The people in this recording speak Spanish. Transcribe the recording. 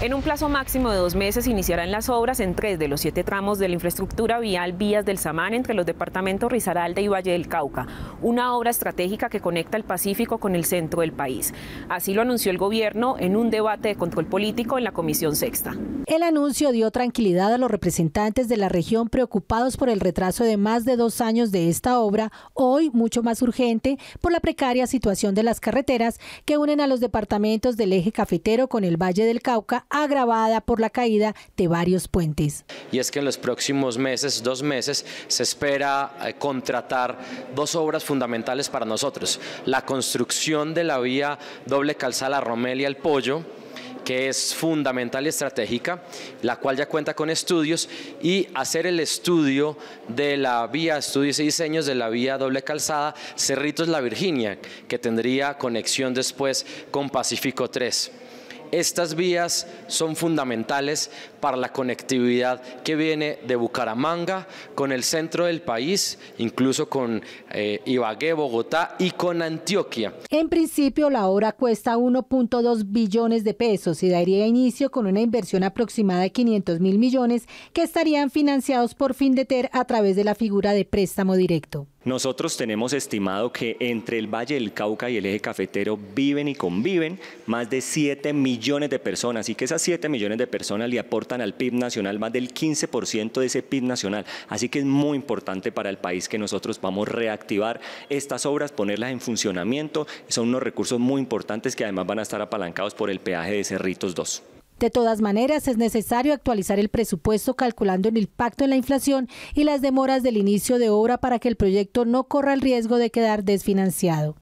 En un plazo máximo de dos meses iniciarán las obras en tres de los siete tramos de la infraestructura vial Vías del Samán entre los departamentos Risaralda y Valle del Cauca, una obra estratégica que conecta el Pacífico con el centro del país. Así lo anunció el gobierno en un debate de control político en la Comisión Sexta. El anuncio dio tranquilidad a los representantes de la región preocupados por el retraso de más de dos años de esta obra, hoy mucho más urgente por la precaria situación de las carreteras que unen a los departamentos del eje cafetero con el Valle del Cauca agravada por la caída de varios puentes. Y es que en los próximos meses, dos meses, se espera eh, contratar dos obras fundamentales para nosotros. La construcción de la vía doble calzada Romelia El Pollo, que es fundamental y estratégica, la cual ya cuenta con estudios, y hacer el estudio de la vía, estudios y diseños de la vía doble calzada Cerritos La Virginia, que tendría conexión después con Pacífico 3. Estas vías son fundamentales para la conectividad que viene de Bucaramanga con el centro del país, incluso con eh, Ibagué, Bogotá y con Antioquia. En principio, la obra cuesta 1.2 billones de pesos y daría inicio con una inversión aproximada de 500 mil millones que estarían financiados por FinDeter a través de la figura de préstamo directo. Nosotros tenemos estimado que entre el Valle del Cauca y el eje cafetero viven y conviven más de 7 millones de personas y que esas 7 millones de personas le aportan al PIB nacional más del 15% de ese PIB nacional. Así que es muy importante para el país que nosotros vamos a reactivar estas obras, ponerlas en funcionamiento. Son unos recursos muy importantes que además van a estar apalancados por el peaje de Cerritos 2. De todas maneras, es necesario actualizar el presupuesto calculando el impacto en la inflación y las demoras del inicio de obra para que el proyecto no corra el riesgo de quedar desfinanciado.